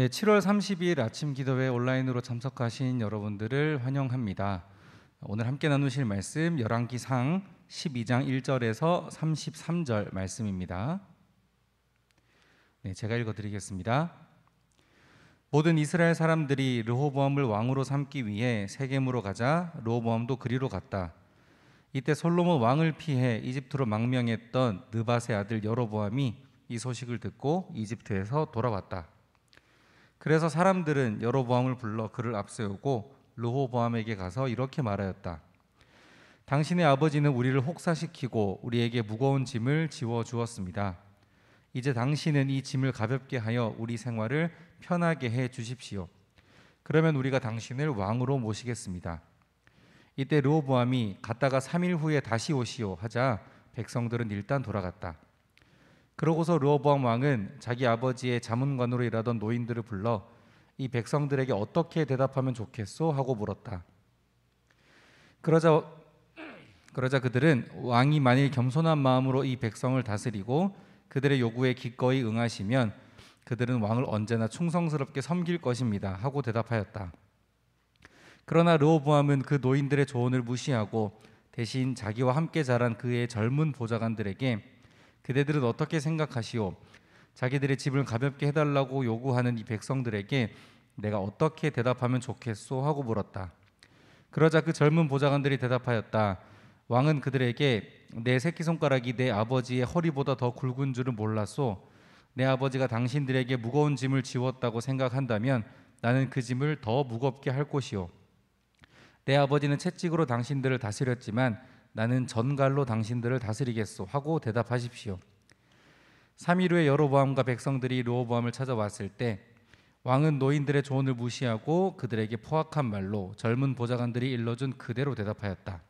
네, 7월 30일 아침 기도회 온라인으로 참석하신 여러분들을 환영합니다. 오늘 함께 나누실 말씀 열왕기상 12장 1절에서 33절 말씀입니다. 네, 제가 읽어 드리겠습니다. 모든 이스라엘 사람들이 르호보암을 왕으로 삼기 위해 세겜으로 가자 르호보암도 그리로 갔다. 이때 솔로몬 왕을 피해 이집트로 망명했던 느밧의 아들 여로보암이 이 소식을 듣고 이집트에서 돌아왔다. 그래서 사람들은 여러보암을 불러 그를 앞세우고 르호보암에게 가서 이렇게 말하였다. 당신의 아버지는 우리를 혹사시키고 우리에게 무거운 짐을 지워 주었습니다. 이제 당신은 이 짐을 가볍게 하여 우리 생활을 편하게 해 주십시오. 그러면 우리가 당신을 왕으로 모시겠습니다. 이때 르호보암이 갔다가 3일 후에 다시 오시오 하자 백성들은 일단 돌아갔다. 그러고서 르호보암 왕은 자기 아버지의 자문관으로 일하던 노인들을 불러 이 백성들에게 어떻게 대답하면 좋겠소 하고 물었다. 그러자 그러자 그들은 왕이 만일 겸손한 마음으로 이 백성을 다스리고 그들의 요구에 기꺼이 응하시면 그들은 왕을 언제나 충성스럽게 섬길 것입니다 하고 대답하였다. 그러나 르호보암은 그 노인들의 조언을 무시하고 대신 자기와 함께 자란 그의 젊은 보좌관들에게 그대들은 어떻게 생각하시오? 자기들의 집을 가볍게 해달라고 요구하는 이 백성들에게 내가 어떻게 대답하면 좋겠소? 하고 물었다. 그러자 그 젊은 보좌관들이 대답하였다. 왕은 그들에게 내 새끼손가락이 내 아버지의 허리보다 더 굵은 줄은 몰랐소. 내 아버지가 당신들에게 무거운 짐을 지웠다고 생각한다면 나는 그 짐을 더 무겁게 할 것이오. 내 아버지는 채찍으로 당신들을 다스렸지만 나는 전갈로 당신들을 다스리겠소 하고 대답하십시오. 3일 후에 여로보암과 백성들이 로보암을 찾아왔을 때 왕은 노인들의 조언을 무시하고 그들에게 포악한 말로 젊은 보좌관들이 일러준 그대로 대답하였다.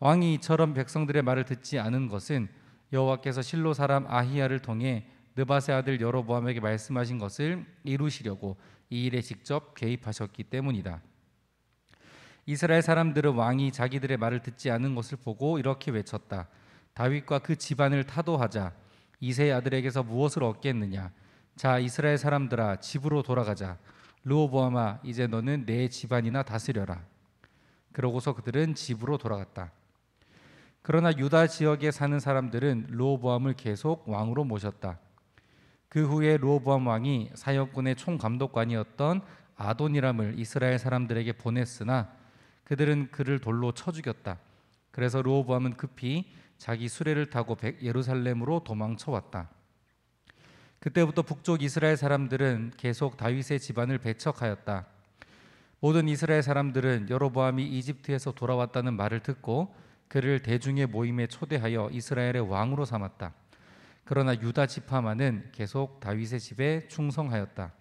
왕이 이처럼 백성들의 말을 듣지 않은 것은 여호와께서 실로 사람 아히야를 통해 느바의 아들 여로보암에게 말씀하신 것을 이루시려고 이 일에 직접 개입하셨기 때문이다. 이스라엘 사람들은 왕이 자기들의 말을 듣지 않은 것을 보고 이렇게 외쳤다. 다윗과 그 집안을 타도하자. 이세의 아들에게서 무엇을 얻겠느냐? 자, 이스라엘 사람들아, 집으로 돌아가자. 르호보암아, 이제 너는 내 집안이나 다스려라. 그러고서 그들은 집으로 돌아갔다. 그러나 유다 지역에 사는 사람들은 르호보암을 계속 왕으로 모셨다. 그 후에 르호보암 왕이 사역군의 총감독관이었던 아돈이람을 이스라엘 사람들에게 보냈으나 그들은 그를 돌로 쳐 죽였다. 그래서 로보암은 급히 자기 수레를 타고 예루살렘으로 도망쳐 왔다. 그때부터 북쪽 이스라엘 사람들은 계속 다윗의 집안을 배척하였다. 모든 이스라엘 사람들은 여로보암이 이집트에서 돌아왔다는 말을 듣고 그를 대중의 모임에 초대하여 이스라엘의 왕으로 삼았다. 그러나 유다 지파만은 계속 다윗의 집에 충성하였다.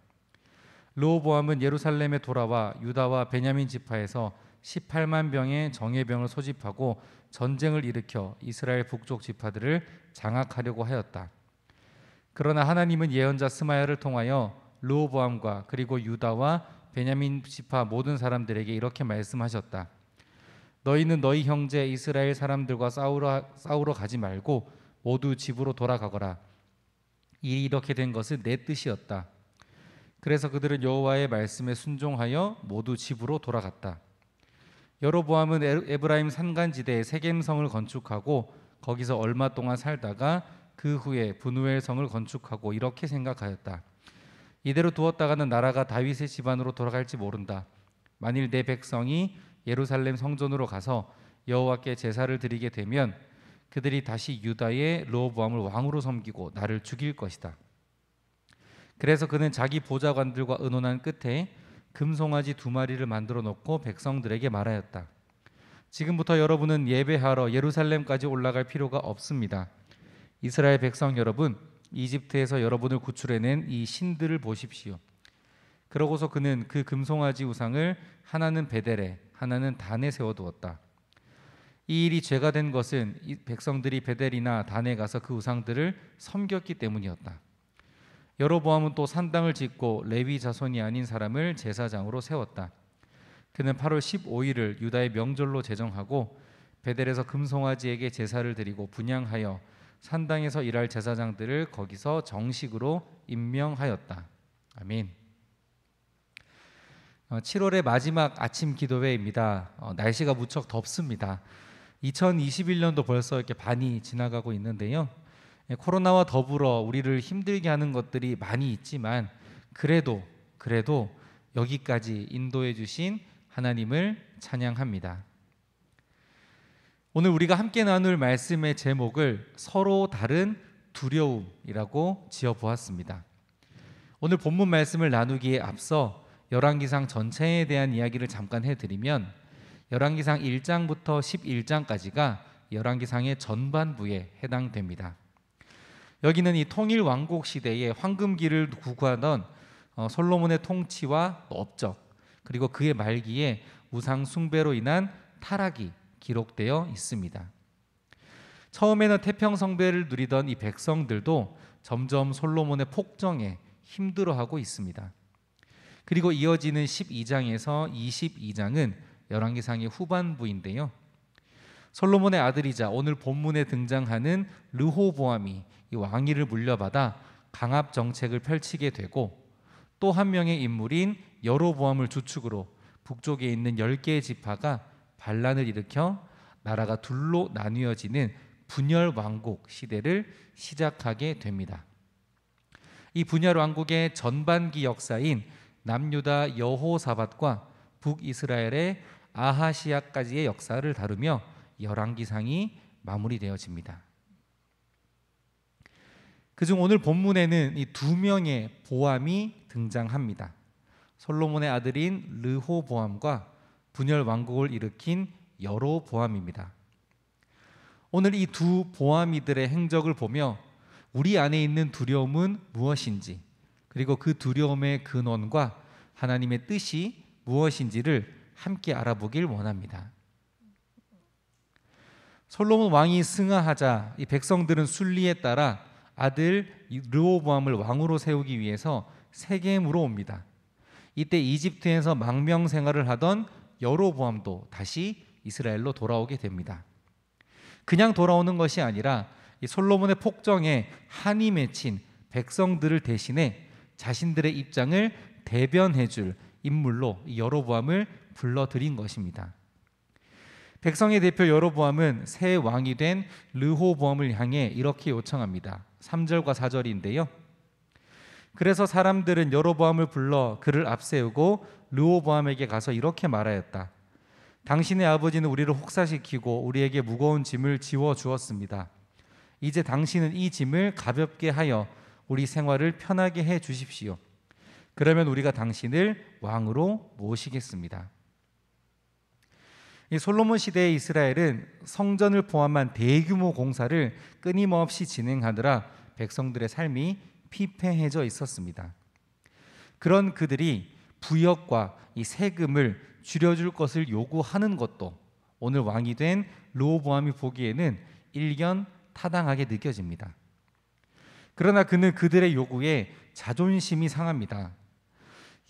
로보암은 예루살렘에 돌아와 유다와 베냐민 지파에서 18만 병의 정예병을 소집하고 전쟁을 일으켜 이스라엘 북쪽 지파들을 장악하려고 하였다. 그러나 하나님은 예언자 스마야를 통하여 르호보암과 그리고 유다와 베냐민 지파 모든 사람들에게 이렇게 말씀하셨다. 너희는 너희 형제 이스라엘 사람들과 싸우러, 싸우러 가지 말고 모두 집으로 돌아가거라. 일이 이렇게 된 것은 내 뜻이었다. 그래서 그들은 여호와의 말씀에 순종하여 모두 집으로 돌아갔다. 여로보암은 에브라임 산간지대에 세겜성을 건축하고 거기서 얼마 동안 살다가 그 후에 분우엘 성을 건축하고 이렇게 생각하였다. 이대로 두었다가는 나라가 다윗의 집안으로 돌아갈지 모른다. 만일 내 백성이 예루살렘 성전으로 가서 여호와께 제사를 드리게 되면 그들이 다시 유다의 로보암을 왕으로 섬기고 나를 죽일 것이다. 그래서 그는 자기 보좌관들과 의논한 끝에 금송아지 두 마리를 만들어 놓고 백성들에게 말하였다. 지금부터 여러분은 예배하러 예루살렘까지 올라갈 필요가 없습니다. 이스라엘 백성 여러분, 이집트에서 여러분을 구출해낸 이 신들을 보십시오. 그러고서 그는 그 금송아지 우상을 하나는 베델에, 하나는 단에 세워두었다. 이 일이 죄가 된 것은 이 백성들이 베델이나 단에 가서 그 우상들을 섬겼기 때문이었다. 여로보암은 또 산당을 짓고 레위 자손이 아닌 사람을 제사장으로 세웠다. 그는 8월 15일을 유다의 명절로 제정하고 베델에서 금송아지에게 제사를 드리고 분양하여 산당에서 일할 제사장들을 거기서 정식으로 임명하였다. 아멘. 7월의 어, 마지막 아침 기도회입니다. 어, 날씨가 무척 덥습니다. 2021년도 벌써 이렇게 반이 지나가고 있는데요. 예, 코로나와 더불어 우리를 힘들게 하는 것들이 많이 있지만 그래도 그래도 여기까지 인도해 주신 하나님을 찬양합니다. 오늘 우리가 함께 나눌 말씀의 제목을 서로 다른 두려움이라고 지어 보았습니다. 오늘 본문 말씀을 나누기에 앞서 열왕기상 전체에 대한 이야기를 잠깐 해 드리면 열왕기상 1장부터 11장까지가 열왕기상의 전반부에 해당됩니다. 여기는 이 통일 왕국 시대의 황금기를 구구하던 어, 솔로몬의 통치와 업적 그리고 그의 말기에 우상 숭배로 인한 타락이 기록되어 있습니다. 처음에는 태평 성배를 누리던 이 백성들도 점점 솔로몬의 폭정에 힘들어하고 있습니다. 그리고 이어지는 12장에서 22장은 열왕기상의 후반부인데요. 솔로몬의 아들이자 오늘 본문에 등장하는 르호보암이 왕위를 물려받아 강압 정책을 펼치게 되고 또 한 명의 인물인 여로보암을 주축으로 북쪽에 있는 10개의 지파가 반란을 일으켜 나라가 둘로 나뉘어지는 분열 왕국 시대를 시작하게 됩니다. 이 분열 왕국의 전반기 역사인 남유다 여호사밧과 북이스라엘의 아하시아까지의 역사를 다루며 열왕기상이 마무리되어집니다. 그중 오늘 본문에는 이 두 명의 보암이 등장합니다. 솔로몬의 아들인 르호보암과 분열 왕국을 일으킨 여로보암입니다. 오늘 이 두 보암이들의 행적을 보며 우리 안에 있는 두려움은 무엇인지 그리고 그 두려움의 근원과 하나님의 뜻이 무엇인지를 함께 알아보길 원합니다. 솔로몬 왕이 승하하자 이 백성들은 순리에 따라 아들 르호보암을 왕으로 세우기 위해서 세겜으로 옵니다. 이때 이집트에서 망명 생활을 하던 여로보암도 다시 이스라엘로 돌아오게 됩니다. 그냥 돌아오는 것이 아니라 솔로몬의 폭정에 한이 맺힌 백성들을 대신해 자신들의 입장을 대변해줄 인물로 여로보암을 불러들인 것입니다. 백성의 대표 여로보암은 새 왕이 된 르호보암을 향해 이렇게 요청합니다. 3절과 4절인데요. 그래서 사람들은 여로보암을 불러 그를 앞세우고 르호보암에게 가서 이렇게 말하였다. 당신의 아버지는 우리를 혹사시키고 우리에게 무거운 짐을 지워 주었습니다. 이제 당신은 이 짐을 가볍게 하여 우리 생활을 편하게 해 주십시오. 그러면 우리가 당신을 왕으로 모시겠습니다. 이 솔로몬 시대의 이스라엘은 성전을 포함한 대규모 공사를 끊임없이 진행하느라 백성들의 삶이 피폐해져 있었습니다. 그런 그들이 부역과 이 세금을 줄여줄 것을 요구하는 것도 오늘 왕이 된 로보암이 보기에는 일견 타당하게 느껴집니다. 그러나 그는 그들의 요구에 자존심이 상합니다.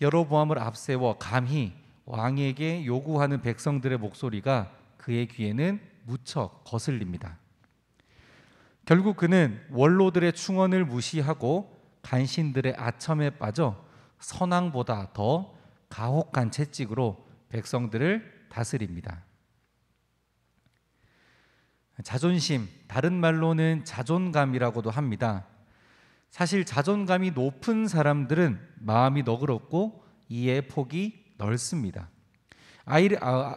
여로보암을 앞세워 감히 왕에게 요구하는 백성들의 목소리가 그의 귀에는 무척 거슬립니다. 결국 그는 원로들의 충언을 무시하고 간신들의 아첨에 빠져 선왕보다 더 가혹한 채찍으로 백성들을 다스립니다. 자존심, 다른 말로는 자존감이라고도 합니다. 사실 자존감이 높은 사람들은 마음이 너그럽고 이해 폭이 넓습니다. 아이 아,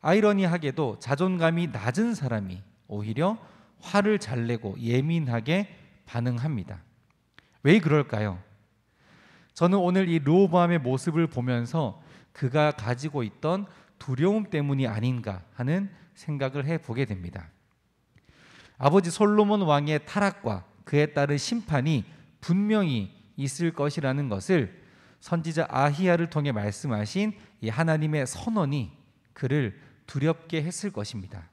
아이러니하게도 자존감이 낮은 사람이 오히려 화를 잘 내고 예민하게 반응합니다. 왜 그럴까요? 저는 오늘 이르호보의 모습을 보면서 그가 가지고 있던 두려움 때문이 아닌가 하는 생각을 해 보게 됩니다. 아버지 솔로몬 왕의 타락과 그에 따른 심판이 분명히 있을 것이라는 것을 선지자 아히야를 통해 말씀하신 이 하나님의 선언이 그를 두렵게 했을 것입니다.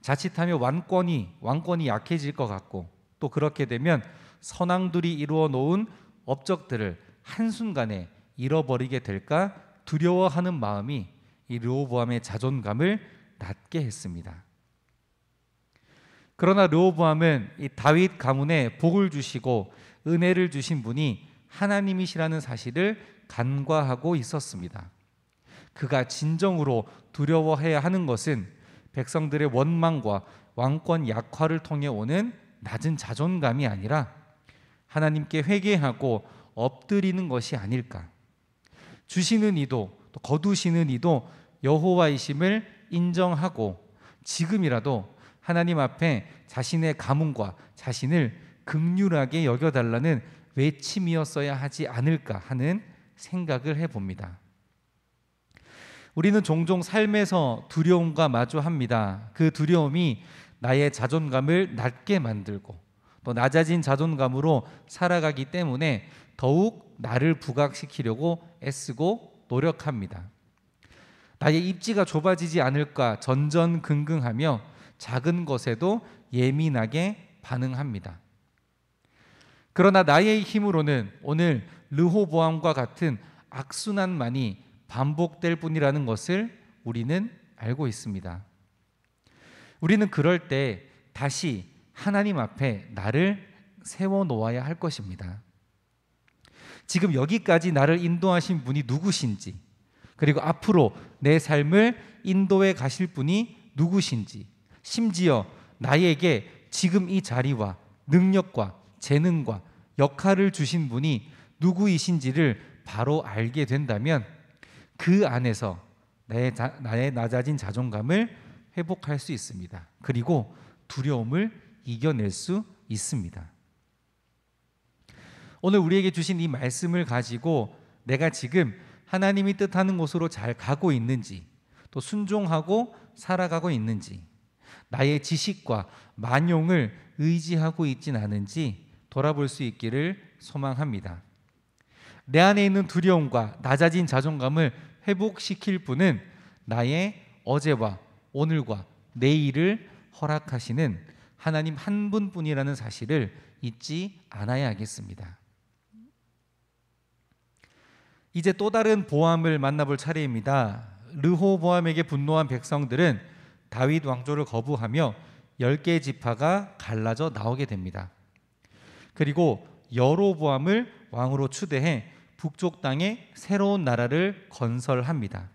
자칫하면 왕권이 왕권이 약해질 것 같고 또 그렇게 되면 선왕들이 이루어 놓은 업적들을 한순간에 잃어버리게 될까 두려워하는 마음이 이 르호보암의 자존감을 낮게 했습니다. 그러나 르호보암은 이 다윗 가문에 복을 주시고 은혜를 주신 분이 하나님이시라는 사실을 간과하고 있었습니다. 그가 진정으로 두려워해야 하는 것은 백성들의 원망과 왕권 약화를 통해 오는 낮은 자존감이 아니라 하나님께 회개하고 엎드리는 것이 아닐까. 주시는 이도 또 거두시는 이도 여호와이심을 인정하고 지금이라도 하나님 앞에 자신의 가문과 자신을 극률하게 여겨달라는 외침이었어야 하지 않을까 하는 생각을 해봅니다. 우리는 종종 삶에서 두려움과 마주합니다. 그 두려움이 나의 자존감을 낮게 만들고 또 낮아진 자존감으로 살아가기 때문에 더욱 나를 부각시키려고 애쓰고 노력합니다. 나의 입지가 좁아지지 않을까 전전긍긍하며 작은 것에도 예민하게 반응합니다. 그러나 나의 힘으로는 오늘 르호보암과 같은 악순환만이 반복될 뿐이라는 것을 우리는 알고 있습니다. 우리는 그럴 때 다시 하나님 앞에 나를 세워 놓아야 할 것입니다. 지금 여기까지 나를 인도하신 분이 누구신지, 그리고 앞으로 내 삶을 인도해 가실 분이 누구신지, 심지어 나에게 지금 이 자리와 능력과 재능과 역할을 주신 분이 누구이신지를 바로 알게 된다면 그 안에서 나의, 자, 나의 낮아진 자존감을 회복할 수 있습니다. 그리고 두려움을 이겨낼 수 있습니다. 오늘 우리에게 주신 이 말씀을 가지고 내가 지금 하나님이 뜻하는 곳으로 잘 가고 있는지 또 순종하고 살아가고 있는지 나의 지식과 만용을 의지하고 있진 않은지 돌아볼 수 있기를 소망합니다. 내 안에 있는 두려움과 낮아진 자존감을 회복시킬 분은 나의 어제와 오늘과 내일을 허락하시는 하나님 한 분뿐이라는 사실을 잊지 않아야 하겠습니다. 이제 또 다른 보암을 만나볼 차례입니다. 르호보암에게 분노한 백성들은 다윗 왕조를 거부하며 10개 지파가 갈라져 나오게 됩니다. 그리고 여로보암을 왕으로 추대해 북쪽 땅에 새로운 나라를 건설합니다.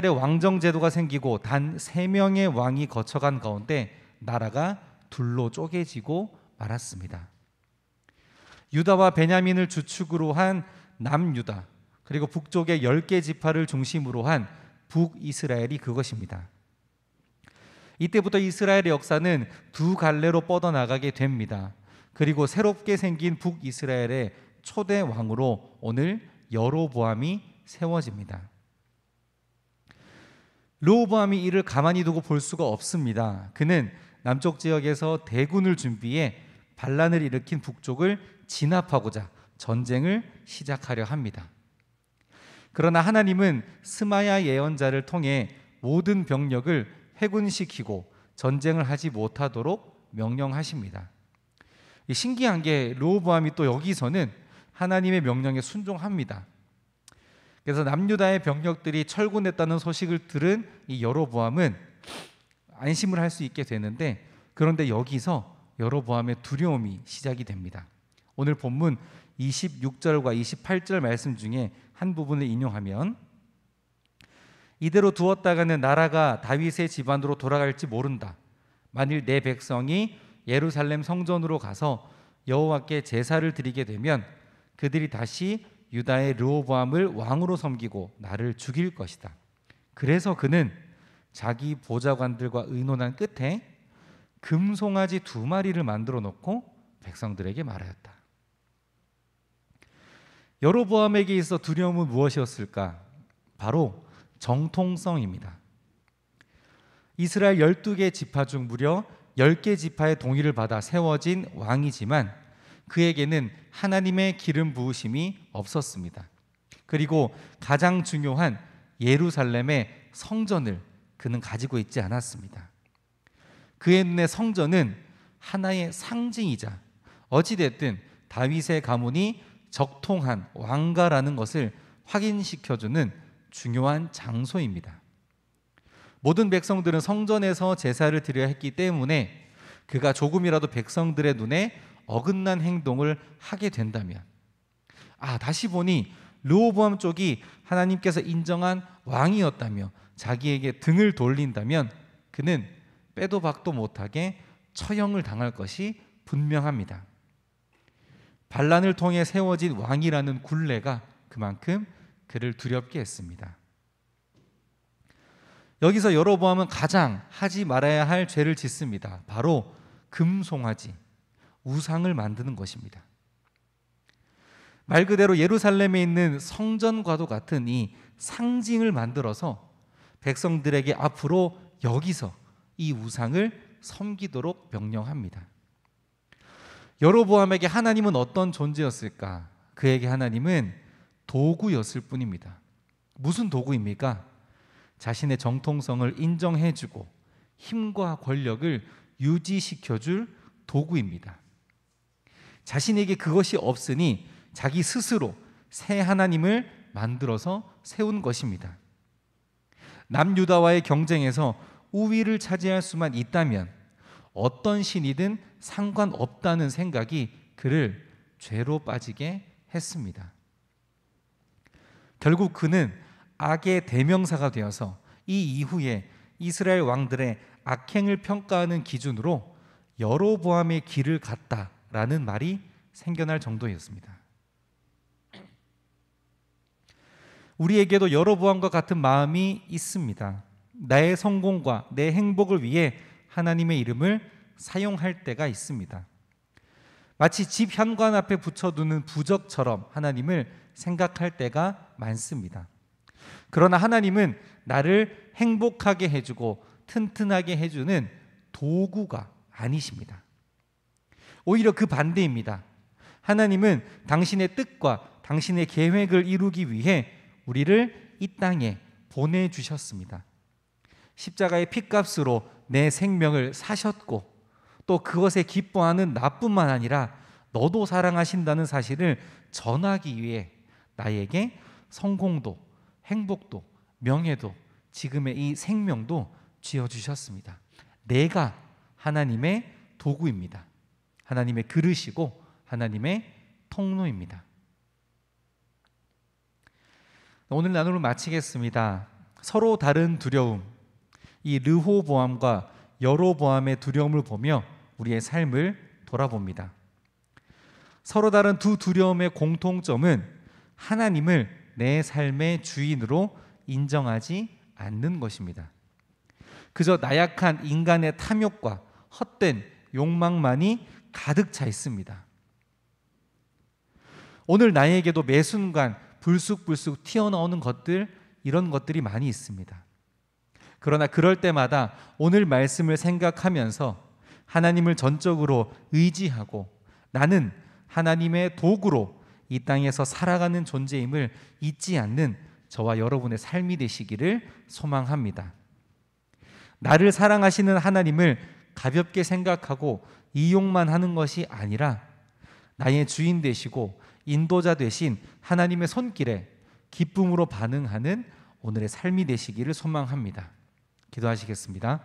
이스라엘의 왕정 제도가 생기고 단 세 명의 왕이 거쳐간 가운데 나라가 둘로 쪼개지고 말았습니다. 유다와 베냐민을 주축으로 한 남유다 그리고 북쪽의 10개 지파를 중심으로 한 북이스라엘이 그것입니다. 이때부터 이스라엘의 역사는 두 갈래로 뻗어나가게 됩니다. 그리고 새롭게 생긴 북이스라엘의 초대 왕으로 오늘 여로보암이 세워집니다. 르보암이 이를 가만히 두고 볼 수가 없습니다. 그는 남쪽 지역에서 대군을 준비해 반란을 일으킨 북쪽을 진압하고자 전쟁을 시작하려 합니다. 그러나 하나님은 스마야 예언자를 통해 모든 병력을 회군시키고 전쟁을 하지 못하도록 명령하십니다. 신기한 게로호보암이또 여기서는 하나님의 명령에 순종합니다. 그래서 남유다의 병력들이 철군했다는 소식을 들은 이 여로보암은 안심을 할 수 있게 되는데 그런데 여기서 여로보암의 두려움이 시작이 됩니다. 오늘 본문 26절과 28절 말씀 중에 한 부분을 인용하면 이대로 두었다가는 나라가 다윗의 집안으로 돌아갈지 모른다. 만일 내 백성이 예루살렘 성전으로 가서 여호와께 제사를 드리게 되면 그들이 다시 유다의 르호보암을 왕으로 섬기고 나를 죽일 것이다. 그래서 그는 자기 보좌관들과 의논한 끝에 금송아지 두 마리를 만들어 놓고 백성들에게 말하였다. 여로보암에게 있어 두려움은 무엇이었을까? 바로 정통성입니다. 이스라엘 12개 지파 중 무려 10개 지파의 동의를 받아 세워진 왕이지만 그에게는 하나님의 기름 부으심이 없었습니다. 그리고 가장 중요한 예루살렘의 성전을 그는 가지고 있지 않았습니다. 그의 눈에 성전은 하나의 상징이자 어찌됐든 다윗의 가문이 적통한 왕가라는 것을 확인시켜주는 중요한 장소입니다. 모든 백성들은 성전에서 제사를 드려야 했기 때문에 그가 조금이라도 백성들의 눈에 어긋난 행동을 하게 된다면 아 다시 보니 르호보암 쪽이 하나님께서 인정한 왕이었다며 자기에게 등을 돌린다면 그는 빼도 박도 못하게 처형을 당할 것이 분명합니다. 반란을 통해 세워진 왕이라는 굴레가 그만큼 그를 두렵게 했습니다. 여기서 여로보암은 가장 하지 말아야 할 죄를 짓습니다. 바로 금송아지, 우상을 만드는 것입니다. 말 그대로 예루살렘에 있는 성전과도 같은 이 상징을 만들어서 백성들에게 앞으로 여기서 이 우상을 섬기도록 명령합니다. 여로보암에게 하나님은 어떤 존재였을까? 그에게 하나님은 도구였을 뿐입니다. 무슨 도구입니까? 자신의 정통성을 인정해주고 힘과 권력을 유지시켜줄 도구입니다. 자신에게 그것이 없으니 자기 스스로 새 하나님을 만들어서 세운 것입니다. 남유다와의 경쟁에서 우위를 차지할 수만 있다면 어떤 신이든 상관없다는 생각이 그를 죄로 빠지게 했습니다. 결국 그는 악의 대명사가 되어서 이 이후에 이스라엘 왕들의 악행을 평가하는 기준으로 여로보암의 길을 갔다라는 말이 생겨날 정도였습니다. 우리에게도 여로보암과 같은 마음이 있습니다. 나의 성공과 내 행복을 위해 하나님의 이름을 사용할 때가 있습니다. 마치 집 현관 앞에 붙여두는 부적처럼 하나님을 생각할 때가 많습니다. 그러나 하나님은 나를 행복하게 해주고 튼튼하게 해주는 도구가 아니십니다. 오히려 그 반대입니다. 하나님은 당신의 뜻과 당신의 계획을 이루기 위해 우리를 이 땅에 보내주셨습니다. 십자가의 핏값으로 내 생명을 사셨고 또 그것에 기뻐하는 나뿐만 아니라 너도 사랑하신다는 사실을 전하기 위해 나에게 성공도 행복도, 명예도, 지금의 이 생명도 지어 주셨습니다. 내가 하나님의 도구입니다. 하나님의 그릇이고 하나님의 통로입니다. 오늘 나눔을 마치겠습니다. 서로 다른 두려움, 이 르호보암과 여로보암의 두려움을 보며 우리의 삶을 돌아봅니다. 서로 다른 두 두려움의 공통점은 하나님을 내 삶의 주인으로 인정하지 않는 것입니다. 그저 나약한 인간의 탐욕과 헛된 욕망만이 가득 차 있습니다. 오늘 나에게도 매 순간 불쑥불쑥 튀어나오는 것들 이런 것들이 많이 있습니다. 그러나 그럴 때마다 오늘 말씀을 생각하면서 하나님을 전적으로 의지하고 나는 하나님의 도구로 이 땅에서 살아가는 존재임을 잊지 않는 저와 여러분의 삶이 되시기를 소망합니다. 나를 사랑하시는 하나님을 가볍게 생각하고 이용만 하는 것이 아니라 나의 주인 되시고 인도자 되신 하나님의 손길에 기쁨으로 반응하는 오늘의 삶이 되시기를 소망합니다. 기도하시겠습니다.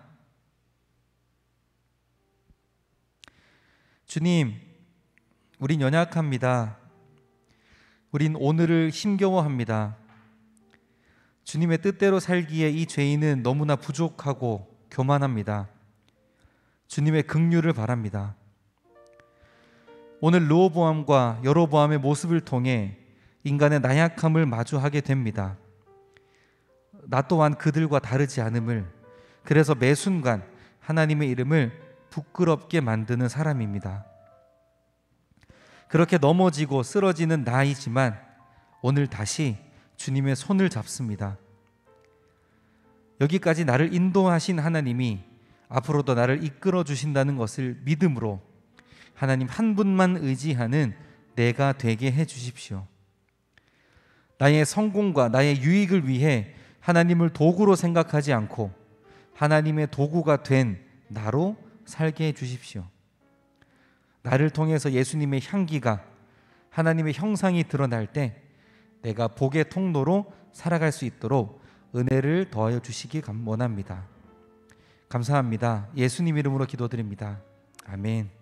주님, 우린 연약합니다. 우린 오늘을 힘겨워합니다. 주님의 뜻대로 살기에 이 죄인은 너무나 부족하고 교만합니다. 주님의 긍휼을 바랍니다. 오늘 르보암과 여로보암의 모습을 통해 인간의 나약함을 마주하게 됩니다. 나 또한 그들과 다르지 않음을 그래서 매 순간 하나님의 이름을 부끄럽게 만드는 사람입니다. 그렇게 넘어지고 쓰러지는 나이지만 오늘 다시 주님의 손을 잡습니다. 여기까지 나를 인도하신 하나님이 앞으로도 나를 이끌어 주신다는 것을 믿음으로 하나님 한 분만 의지하는 내가 되게 해 주십시오. 나의 성공과 나의 유익을 위해 하나님을 도구로 생각하지 않고 하나님의 도구가 된 나로 살게 해 주십시오. 나를 통해서 예수님의 향기가 하나님의 형상이 드러날 때 내가 복의 통로로 살아갈 수 있도록 은혜를 더하여 주시기 원합니다. 감사합니다. 예수님 이름으로 기도드립니다. 아멘.